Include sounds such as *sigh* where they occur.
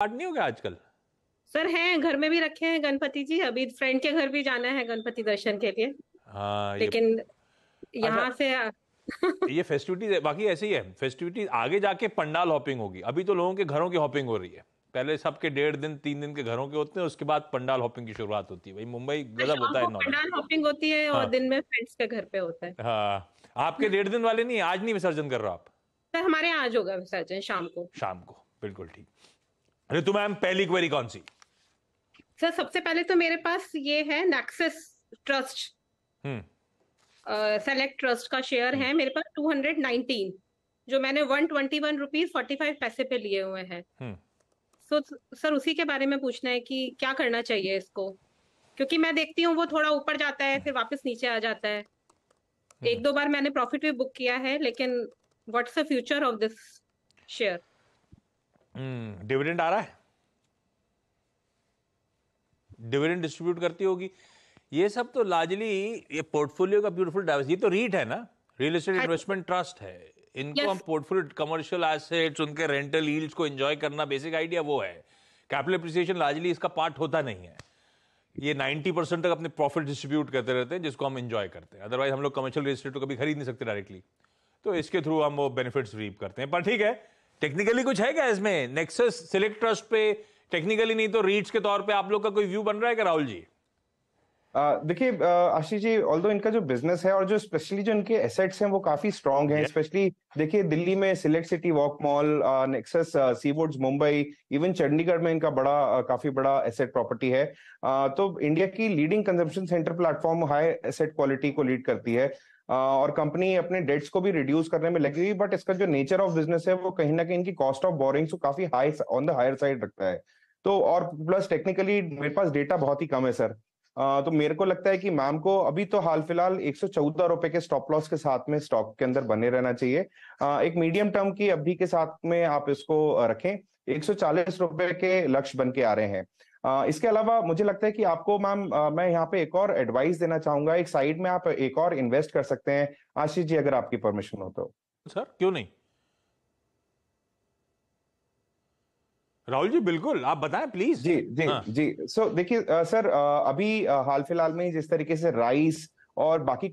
Card नहीं हो गया आजकल सर हैं घर में भी रखे हैं गणपति जी अभी फ्रेंड के घर भी जाना है गणपति दर्शन के लिए हाँ लेकिन यहाँ अच्छा। से *laughs* ये फेस्टिविटीज बाकी ऐसे ही है फेस्टिविटीज आगे जाके पंडाल हॉपिंग होगी अभी तो लोगों के घरों की हॉपिंग हो रही है पहले सबके डेढ़ दिन तीन दिन के घरों के होते हैं उसके बाद पंडाल हॉपिंग की शुरुआत होती है भाई मुंबई अच्छा, गजब होता है पंडाल हॉपिंग होती है और हाँ। दिन में फ्रेंड्स के घर पे होता है हाँ आपके *laughs* डेढ़ दिन वाले नहीं आज नहीं विसर्जन कर रहे हो आप सर हमारे आज होगा विसर्जन शाम को शाम को बिल्कुल ठीक रितु तो मैम पहली क्वेरी कौन सी सर सबसे पहले तो मेरे पास ये है नेक्सस ट्रस्ट सेलेक्ट ट्रस्ट का शेयर है हम्म। मेरे पास 219 जो मैंने one twenty one rupees forty five पैसे पे लिए हुए हैं सो हम्म। सर उसी के बारे में पूछना है कि क्या करना चाहिए इसको क्योंकि मैं देखती हूँ वो थोड़ा ऊपर जाता है फिर वापस नीचे आ जाता है हम्म। एक दो बार मैंने प्रॉफिट भी बुक किया है लेकिन what's the future of this share hmm. Dividend आ रहा है डिविडेंड डिस्ट्रीब्यूट करती होगी ये सब तो लार्जली ये पोर्टफोलियो का ब्यूटीफुल डाइवर्स ये तो रीट है ना रियल एस्टेट हाँ, इन्वेस्टमेंट ट्रस्ट है इनको yes. हम पोर्टफोलियो कमर्शियल एसेट्स उनके रेंटल ईल्ड्स को एंजॉय करना बेसिक आइडिया वो है कैपिटल अप्रिसिएशन लार्जली इसका पार्ट होता नहीं है ये 90 परसेंट तक अपने प्रॉफिट डिस्ट्रीब्यूट करते रहते हैं जिसको हम एंजॉय करते हैं अदरवाइज हम लोग कमर्शियल रियल एस्टेट को कभी खरीद नहीं सकते डायरेक्टली तो इसके थ्रू हम वो बेनिफिट्स रीप करते हैं पर ठीक है टेक्निकली कुछ है क्या इसमें नेक्सस सिलेक्ट ट्रस्ट पे टेक्निकली नहीं तो रीट्स के तौर पे आप लोग का कोई व्यू बन रहा है क्या राहुल जी देखिए आशीष जी ऑल इनका जो बिजनेस है और जो स्पेशली जो इनके एसेट्स हैं वो काफी स्ट्रांग हैं स्पेशली देखिए दिल्ली में select city walk mall Nexus sea Seawoods Mumbai even Chandigarh में इनका बड़ा uh, काफी बड़ा एसेट प्रॉपर्टी है uh, तो इंडिया की leading consumption centre platform high asset quality को लीड करती है और कंपनी अपने डेट्स को भी रिड्यूस करने में लगी हुई बट इसका जो नेचर ऑफ बिजनेस है वो कहीं ना कहीं इनकी कॉस्ट ऑफ बोरिंग्स को काफी high on the higher side रखता है तो और प्लस टेक्निकली मेरे पास डेटा बहुत ही कम है सर तो मेरे को लगता है कि मैम को अभी तो हाल फिलहाल एक रुपए के स्टॉप लॉस के साथ में स्टॉक के अंदर बने रहना चाहिए एक मीडियम टर्म की अवधि के साथ में आप इसको रखें एक रुपए के लक्ष्य बन के आ रहे हैं इसके अलावा मुझे लगता है कि आपको मैम मैं यहाँ पे एक और एडवाइस देना चाहूंगा एक साइड में आप एक और इन्वेस्ट कर सकते हैं आशीष जी अगर आपकी परमिशन हो तो सर क्यों नहीं राहुल जी बिल्कुल आप बताएं प्लीज जी जी हाँ। जी सो so, देखिए सर अभी हाल फिलहाल में जिस तरीके से राइस और बाकी